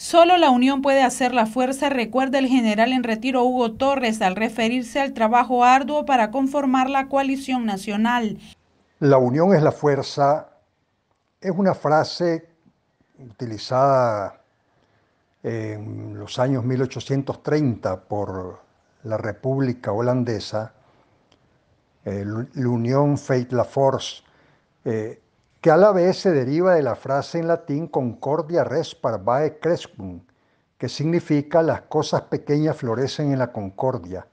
Solo la unión puede hacer la fuerza, recuerda el general en retiro Hugo Torres al referirse al trabajo arduo para conformar la coalición nacional. La unión es la fuerza es una frase utilizada en los años 1830 por la República Holandesa, la Unión la Force, eh, que a la vez se deriva de la frase en latín concordia res parvae crescum, que significa las cosas pequeñas florecen en la concordia.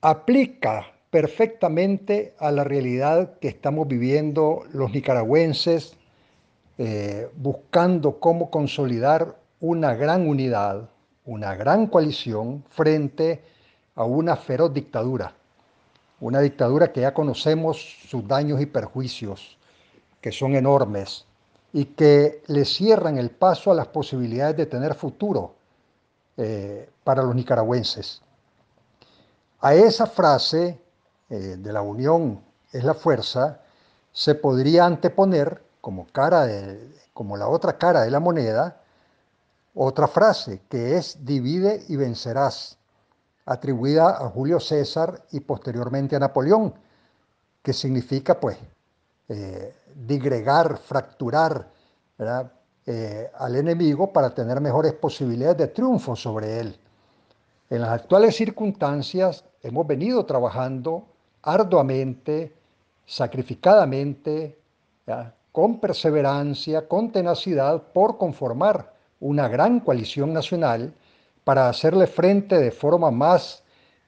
Aplica perfectamente a la realidad que estamos viviendo los nicaragüenses, eh, buscando cómo consolidar una gran unidad, una gran coalición frente a una feroz dictadura, una dictadura que ya conocemos sus daños y perjuicios que son enormes y que le cierran el paso a las posibilidades de tener futuro eh, para los nicaragüenses. A esa frase eh, de la unión es la fuerza se podría anteponer como, cara de, como la otra cara de la moneda otra frase que es divide y vencerás, atribuida a Julio César y posteriormente a Napoleón, que significa pues eh, digregar, fracturar eh, al enemigo para tener mejores posibilidades de triunfo sobre él. En las actuales circunstancias hemos venido trabajando arduamente, sacrificadamente, con perseverancia, con tenacidad, por conformar una gran coalición nacional para hacerle frente de forma más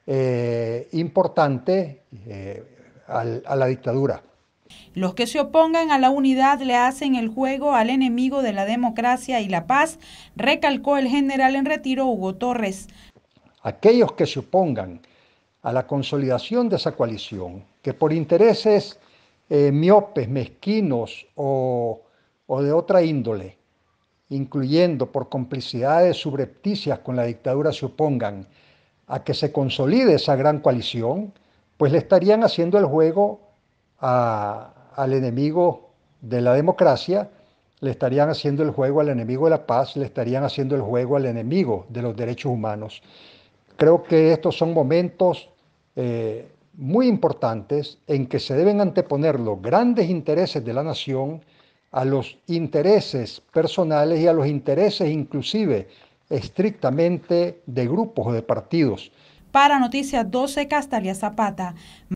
eh, importante a la dictadura. Los que se opongan a la unidad le hacen el juego al enemigo de la democracia y la paz, recalcó el general en retiro Hugo Torres. Aquellos que se opongan a la consolidación de esa coalición, que por intereses eh, miopes, mezquinos o, o de otra índole, incluyendo por complicidades subrepticias con la dictadura, se opongan a que se consolide esa gran coalición, pues le estarían haciendo el juego al enemigo de la democracia, le estarían haciendo el juego al enemigo de la paz, le estarían haciendo el juego al enemigo de los derechos humanos. Creo que estos son momentos eh, muy importantes en que se deben anteponer los grandes intereses de la nación a los intereses personales y a los intereses inclusive estrictamente de grupos o de partidos. Para Noticias 12, Castalia Zapata.